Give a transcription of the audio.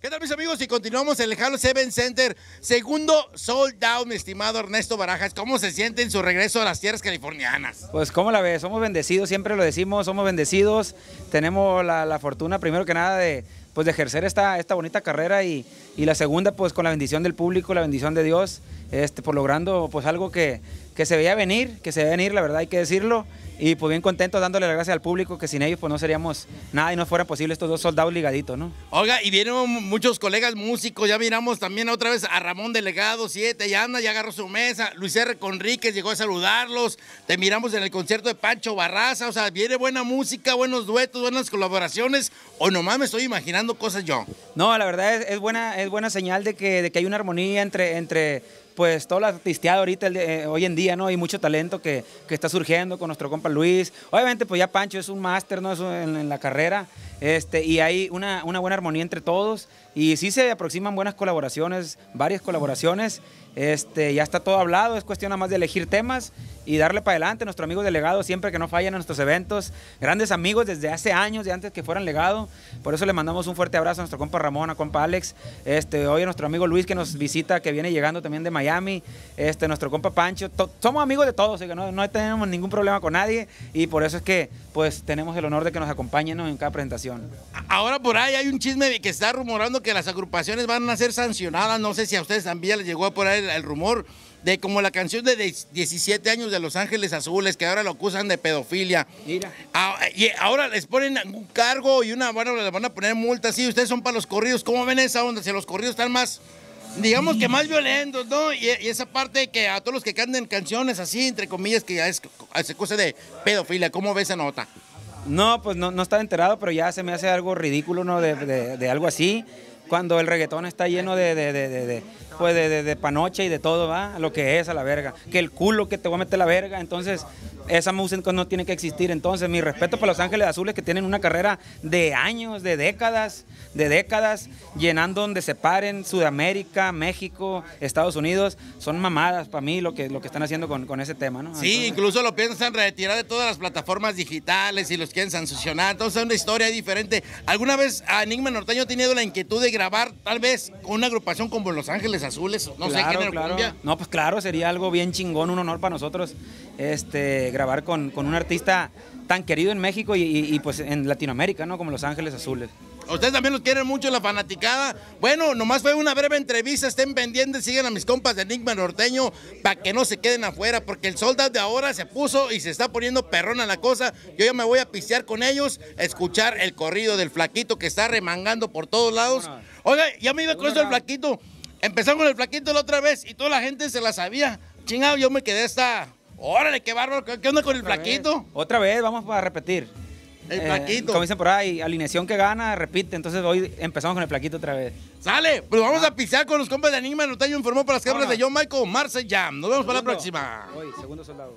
¿Qué tal mis amigos? Y continuamos en el Halo 7 Center, segundo sold out, mi estimado Ernesto Barajas. ¿Cómo se siente en su regreso a las tierras californianas? Pues, ¿cómo la ves? Somos bendecidos, siempre lo decimos, somos bendecidos. Tenemos la, fortuna, primero que nada, de, pues, de ejercer esta, esta bonita carrera y, la segunda, pues con la bendición del público, la bendición de Dios, este, por logrando pues algo que, que se veía venir, que se veía venir, la verdad hay que decirlo. Y pues bien contento dándole las gracias al público, que sin ellos pues no seríamos nada y no fuera posible estos dos soldados ligaditos, ¿no? Oiga, y vienen muchos colegas músicos, ya miramos también otra vez a Ramón Delegado Siete, ya anda, ya agarró su mesa, Luis R. Conríquez llegó a saludarlos, te miramos en el concierto de Pancho Barraza, o sea, viene buena música, buenos duetos, buenas colaboraciones, o nomás me estoy imaginando cosas yo. No, la verdad es, buena, es buena señal de que, de que hay una armonía entre, entre pues todo lo artisteada ahorita eh, hoy en día, ¿no? Hay mucho talento que, que, está surgiendo con nuestro compa Luis. Obviamente, pues ya Pancho es un máster, ¿no? en, la carrera. Este, y hay una, una buena armonía entre todos. Y sí se aproximan buenas colaboraciones, varias colaboraciones. Este, ya está todo hablado, es cuestión nada más de elegir temas y darle para adelante. Nuestro amigo de legado siempre que no fallan en nuestros eventos. Grandes amigos desde hace años, de antes que fueran legado. Por eso le mandamos un fuerte abrazo a nuestro compa Ramón, a compa Alex. Este, hoy a nuestro amigo Luis que nos visita, que viene llegando también de Miami. Miami, este, nuestro compa Pancho, somos amigos de todos, que no, tenemos ningún problema con nadie y por eso es que pues tenemos el honor de que nos acompañen en cada presentación. Ahora por ahí hay un chisme de que está rumorando que las agrupaciones van a ser sancionadas, no sé si a ustedes también les llegó por ahí el, rumor de como la canción de 17 años de Los Ángeles Azules, que ahora lo acusan de pedofilia. Mira. Ah, y ahora les ponen un cargo y una, bueno, les van a poner multas. Sí, ustedes son para los corridos. ¿Cómo ven esa onda? Si los corridos están más digamos que más violentos, ¿no? Y, esa parte que a todos los que canten canciones así, entre comillas, que ya es, cosa de pedofilia, ¿cómo ves esa nota? No, pues no, no estaba enterado, pero ya se me hace algo ridículo, ¿no? De, algo así, cuando el reggaetón está lleno de, de pues de, panoche y de todo, ¿va? Lo que es a la verga. Que el culo que te voy a meter la verga, entonces esa música no tiene que existir. Entonces, mi respeto para Los Ángeles Azules que tienen una carrera de años, de décadas, de décadas, llenando donde se paren, Sudamérica, México, Estados Unidos, son mamadas para mí lo que, lo que están haciendo con, ese tema, ¿no? Sí, incluso lo piensan retirar de todas las plataformas digitales y los quieren sancionar, entonces es una historia diferente. ¿Alguna vez a Enigma Norteño ha tenido la inquietud de grabar tal vez una agrupación como Los Ángeles Azules? No sé, claro. No, pues claro, sería algo bien chingón, un honor para nosotros este, grabar con, con un artista tan querido en México y, pues en Latinoamérica, ¿no? Como Los Ángeles Azules. Ustedes también los quieren mucho, la fanaticada. Bueno, nomás fue una breve entrevista, estén pendientes, sigan a mis compas de Enigma Norteño para que no se queden afuera, porque el soldado de ahora se puso y se está poniendo perrona la cosa. Yo ya me voy a pistear con ellos, escuchar el corrido del flaquito que está remangando por todos lados. Oiga, ya me iba con eso el flaquito. Empezamos con el flaquito la otra vez y toda la gente se la sabía. Chingado, yo me quedé hasta Órale, qué bárbaro. ¿Qué onda con el plaquito? Otra vez, vamos a repetir. El plaquito. Eh, como dicen por ahí, alineación que gana, repite. Entonces hoy empezamos con el plaquito otra vez. ¡Sale! Pues vamos ah. a pisar con los compas de Anima Norteño informó para las cámaras de John Michael Marcel Jam. Nos vemos para la próxima. Hoy, segundo soldado.